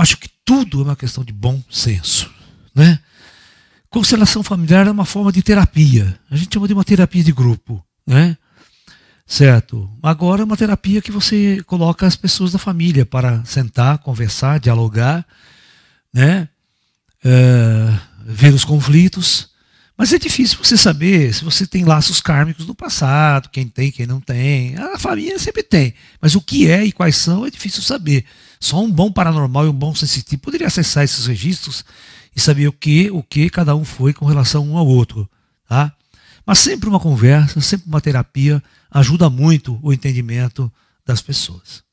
eu acho que tudo é uma questão de bom senso. Né? Constelação familiar é uma forma de terapia. A gente chama de uma terapia de grupo. Né? Certo? Agora é uma terapia que você coloca as pessoas da família para sentar, conversar, dialogar, né? É, ver os conflitos, mas é difícil você saber se você tem laços kármicos do passado, quem tem, quem não tem. A família sempre tem, mas o que é e quais são é difícil saber. Só um bom paranormal e um bom sensitivo poderia acessar esses registros e saber o que, o que cada um foi com relação um ao outro, tá? Mas sempre uma conversa, sempre uma terapia ajuda muito o entendimento das pessoas.